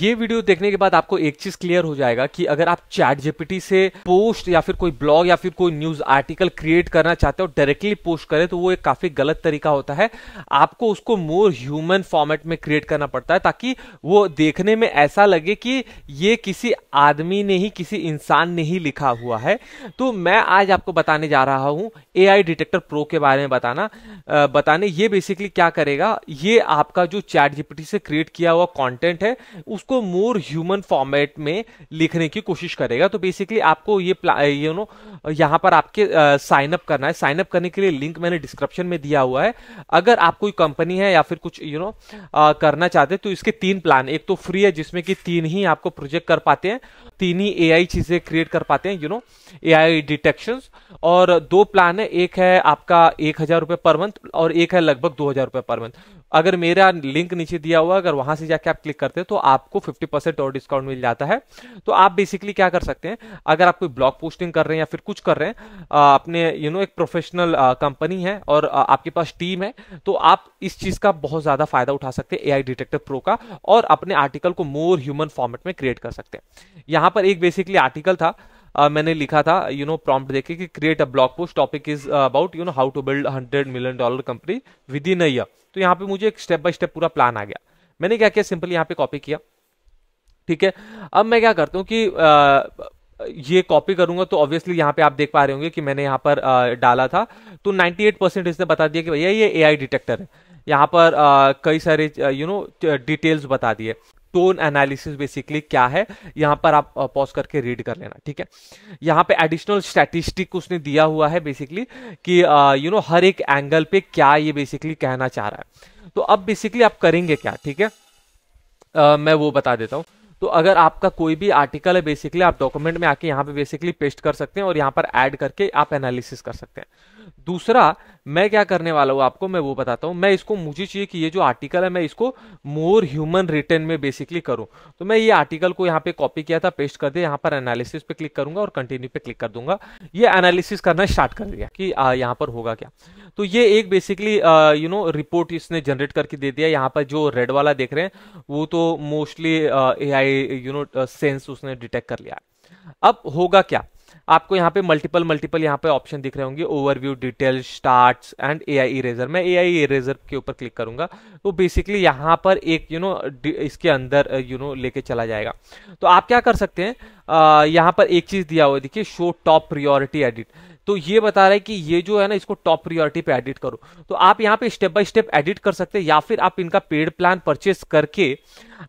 ये वीडियो देखने के बाद आपको एक चीज क्लियर हो जाएगा कि अगर आप चैट जीपीटी से पोस्ट या फिर कोई ब्लॉग या फिर कोई न्यूज आर्टिकल क्रिएट करना चाहते हो डायरेक्टली पोस्ट करें तो वो एक काफी गलत तरीका होता है आपको उसको मोर ह्यूमन फॉर्मेट में क्रिएट करना पड़ता है ताकि वो देखने में ऐसा लगे कि ये किसी आदमी ने ही किसी इंसान ने ही लिखा हुआ है तो मैं आज आपको बताने जा रहा हूं ए डिटेक्टर प्रो के बारे में बताना बताने ये बेसिकली क्या करेगा ये आपका जो चैट जीपीटी से क्रिएट किया हुआ कॉन्टेंट है उस उसको मोर ह्यूमन फॉर्मेट में लिखने की कोशिश करेगा तो बेसिकली आपको ये यू नो यहाँ पर आपके साइन अप करना है साइन अप करने के लिए लिंक मैंने डिस्क्रिप्शन में दिया हुआ है अगर आप कोई कंपनी है या फिर कुछ यू you नो know, करना चाहते हैं तो इसके तीन प्लान एक तो फ्री है जिसमें कि तीन ही आपको प्रोजेक्ट कर पाते हैं तीन ही ए चीजें क्रिएट कर पाते हैं यू नो एआई डिटेक्शन और दो प्लान है एक है आपका एक हजार रुपये पर मंथ और एक है लगभग दो हजार रुपये पर मंथ अगर मेरा लिंक नीचे दिया हुआ अगर वहां से जाके आप क्लिक करते हैं तो आपको 50% और डिस्काउंट मिल जाता है तो आप बेसिकली क्या कर सकते हैं अगर आप कोई ब्लॉग पोस्टिंग कर रहे हैं या फिर कुछ कर रहे हैं अपने यू नो एक प्रोफेशनल कंपनी है और आपके पास टीम है तो आप इस चीज का बहुत ज्यादा फायदा उठा सकते हैं आई डिटेक्टर प्रो का और अपने आर्टिकल को मोर ह्यूमन फॉर्मेट में क्रिएट कर सकते हैं यहां पर एक बेसिकली आर्टिकल था uh, मैंने लिखा था यू नो प्रॉम्प्ट देखे कि create a blog post topic is about you know how to build hundred million dollar company within a year तो यहाँ पे मुझे एक स्टेप बाय स्टेप पूरा प्लान आ गया मैंने क्या किया सिंपली यहाँ पे कॉपी किया ठीक है अब मैं क्या करता हूँ कि uh, ये कॉपी करूंगा तो ऑब्वियसली यहाँ पे आप देख पा रहे होंगे कि मैंने यहाँ पर आ, डाला था तो 98 परसेंट इसने बता दिया कि भैया ये एआई डिटेक्टर है यहाँ पर कई सारे यू नो डिटेल्स बता दिए टोन एनालिसिस बेसिकली क्या है यहां पर आप पॉज uh, करके रीड कर लेना ठीक है यहां पे एडिशनल स्टैटिस्टिक उसने दिया हुआ है बेसिकली कि यू uh, नो हर एक एंगल पे क्या ये बेसिकली कहना चाह रहा है तो अब बेसिकली आप करेंगे क्या ठीक है uh, मैं वो बता देता हूं तो अगर आपका कोई भी आर्टिकल है बेसिकली आप डॉक्यूमेंट में आके यहाँ पे बेसिकली पेस्ट कर सकते हैं और यहाँ पर ऐड करके आप एनालिसिस कर सकते हैं दूसरा मैं क्या करने वाला हूँ आपको मैं वो बताता हूँ मैं इसको मुझे चाहिए कि ये जो आर्टिकल है मैं इसको मोर ह्यूमन रिटर्न में बेसिकली करूँ तो मैं ये आर्टिकल को यहाँ पे कॉपी किया था पेस्ट कर दिया यहाँ पर एनालिसिस पे क्लिक करूंगा और कंटिन्यू पे क्लिक कर दूंगा ये एनालिसिस करना स्टार्ट कर दिया कि यहाँ पर होगा क्या तो ये एक बेसिकली यू नो रिपोर्ट इसने जनरेट करके दे दिया यहाँ पर जो रेड वाला देख रहे हैं वो तो mostly A I you know sense उसने डिटेक्ट कर लिया अब होगा क्या आपको यहाँ पे मल्टीपल मल्टीपल यहाँ पे ऑप्शन दिख रहे होंगे overview detail start and A I eraser मैं ए आई इरेजर के ऊपर क्लिक करूंगा तो बेसिकली यहाँ पर एक यू you नो know, इसके अंदर यू uh, नो लेके चला जाएगा तो आप क्या कर सकते हैं uh, यहाँ पर एक चीज दिया हुआ देखिए शो टॉप प्रियोरिटी एडिट तो ये बता रहा है कि ये जो है ना इसको टॉप प्रियोरिटी पे एडिट करो तो आप यहाँ पे स्टेप बाय स्टेप एडिट कर सकते हैं या फिर आप इनका पेड प्लान परचेस करके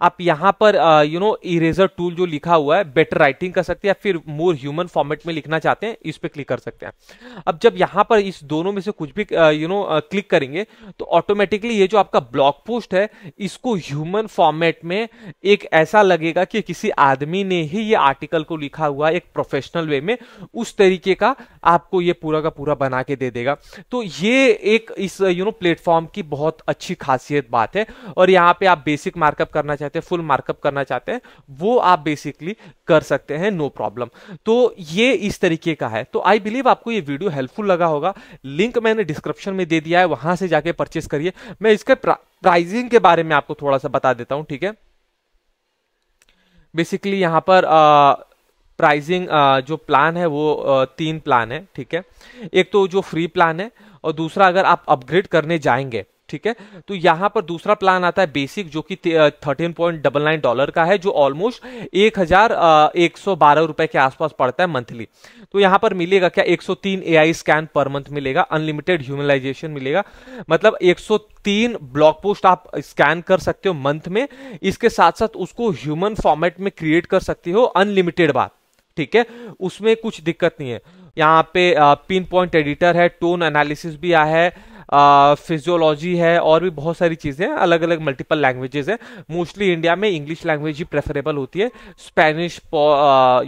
आप यहाँ पर यू नो इरेजर टूल जो लिखा हुआ है बेटर राइटिंग कर सकते हैं या फिर मोर ह्यूमन फॉर्मेट में लिखना चाहते हैं इस पर क्लिक कर सकते हैं अब जब यहाँ पर इस दोनों में से कुछ भी यू नो क्लिक करेंगे तो ऑटोमेटिकली ये जो आपका ब्लॉग पोस्ट है इसको ह्यूमन फॉर्मेट में एक ऐसा लगेगा कि किसी आदमी ने ही ये आर्टिकल को लिखा हुआ एक प्रोफेशनल वे में उस तरीके का आप आपको ये पूरा का पूरा बना के दे देगा तो ये एक इस यू नो प्लेटफॉर्म की बहुत अच्छी खासियत बात है और यहाँ पे आप बेसिक मार्कअप करना चाहते हैं फुल मार्कअप करना चाहते हैं वो आप बेसिकली कर सकते हैं नो प्रॉब्लम तो ये इस तरीके का है तो आई बिलीव आपको ये वीडियो हेल्पफुल लगा होगा लिंक मैंने डिस्क्रिप्शन में दे दिया है वहां से जाके परचेस करिए मैं इसके प्राइजिंग के बारे में आपको थोड़ा सा बता देता हूँ ठीक है बेसिकली यहाँ पर आ, प्राइसिंग जो प्लान है वो तीन प्लान है ठीक है एक तो जो फ्री प्लान है और दूसरा अगर आप अपग्रेड करने जाएंगे ठीक है तो यहाँ पर दूसरा प्लान आता है बेसिक जो कि thirteen point double nine dollar का है जो ऑलमोस्ट एक हजार एक सौ बारह रुपए के आसपास पड़ता है मंथली तो यहाँ पर मिलेगा क्या एक सौ तीन A I scan per month मिलेगा अनलिमिटेड ह्यूमलाइजेशन मिलेगा मतलब एक सौ तीन ब्लॉग पोस्ट आप स्कैन कर सकते हो मंथ में इसके साथ साथ उसको ह्यूमन फॉर्मेट में क्रिएट कर सकते हो अनलिमिटेड बार ठीक है उसमें कुछ दिक्कत नहीं है यहाँ पे पिन पॉइंट एडिटर है टोन एनालिसिस भी आया है फिजियोलॉजी है और भी बहुत सारी चीज़ें अलग अलग मल्टीपल लैंग्वेजेस हैं मोस्टली इंडिया में इंग्लिश लैंग्वेज ही प्रेफरेबल होती है Spanish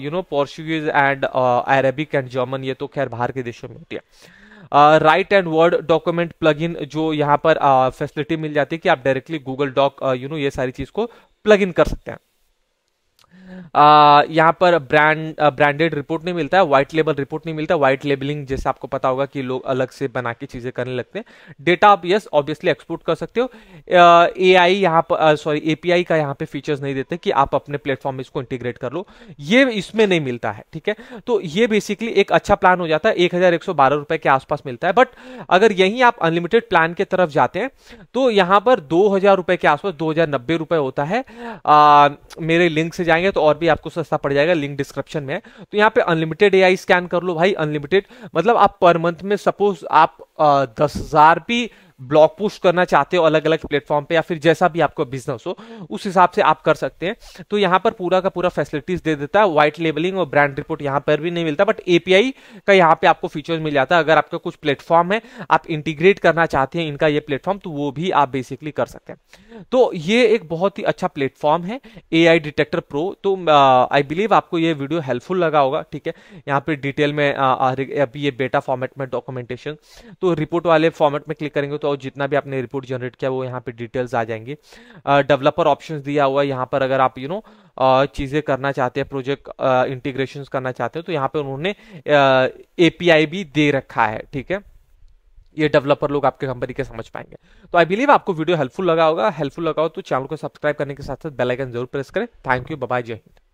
you know Portuguese and Arabic and German ये तो खैर बाहर के देशों में होती है राइट एंड वर्ड डॉक्यूमेंट इन जो यहाँ पर फैसिलिटी uh, मिल जाती है कि आप directly Google doc you know ये सारी चीज़ को प्लग इन कर सकते हैं यहाँ पर ब्रांड ब्रांडेड रिपोर्ट नहीं मिलता है वाइट लेबल रिपोर्ट नहीं मिलता वाइट लेबलिंग जैसे आपको पता होगा कि लोग अलग से बना के चीज़ें करने लगते हैं डेटा आप यस ऑब्वियसली एक्सपोर्ट कर सकते हो ए आई यहाँ पर सॉरी ए पी आई का यहाँ पे फीचर्स नहीं देते कि आप अपने प्लेटफॉर्म में इसको इंटीग्रेट कर लो ये इसमें नहीं मिलता है ठीक है तो ये बेसिकली एक अच्छा प्लान हो जाता है एक हजार एक सौ बारह रुपए के आसपास मिलता है बट अगर यही आप अनलिमिटेड प्लान के तरफ जाते हैं तो यहाँ पर दो हजार रुपए के आसपास दो हजार नब्बे रुपए होता है आ, मेरे लिंक से जाए जाएंगे तो और भी आपको सस्ता पड़ जाएगा लिंक डिस्क्रिप्शन में तो यहाँ पे अनलिमिटेड ए स्कैन कर लो भाई अनलिमिटेड मतलब आप पर मंथ में सपोज आप दस हजार भी ब्लॉग पोस्ट करना चाहते हो अलग अलग प्लेटफॉर्म पे या फिर जैसा भी आपका बिजनेस हो उस हिसाब से आप कर सकते हैं तो यहाँ पर पूरा का पूरा फैसिलिटीज दे देता है व्हाइट लेबलिंग और ब्रांड रिपोर्ट यहाँ पर भी नहीं मिलता बट एपीआई का यहाँ पे आपको फीचर्स मिल जाता है अगर आपका कुछ प्लेटफॉर्म है आप इंटीग्रेट करना चाहते हैं इनका ये प्लेटफॉर्म तो वो भी आप बेसिकली कर सकते हैं तो ये एक बहुत ही अच्छा प्लेटफॉर्म है ए डिटेक्टर प्रो तो आई बिलीव आपको ये वीडियो हेल्पफुल लगा होगा ठीक है यहाँ पर डिटेल में अभी ये बेटा फॉर्मेट में डॉक्यूमेंटेशन तो रिपोर्ट वाले फॉर्मेट में क्लिक करेंगे तो सकते जितना भी आपने रिपोर्ट जनरेट किया वो यहाँ पे डिटेल्स आ जाएंगे डेवलपर ऑप्शंस दिया हुआ है यहाँ पर अगर आप यू नो चीज़ें करना चाहते हैं प्रोजेक्ट इंटीग्रेशन करना चाहते हो तो यहाँ पर उन्होंने ए भी दे रखा है ठीक है ये डेवलपर लोग आपके कंपनी के समझ पाएंगे तो आई बिलीव आपको वीडियो हेल्पफुल लगा होगा हेल्पफुल लगा हो तो चैनल को सब्सक्राइब करने के साथ साथ बेल आइकन जरूर प्रेस करें थैंक यू बाय जय हिंद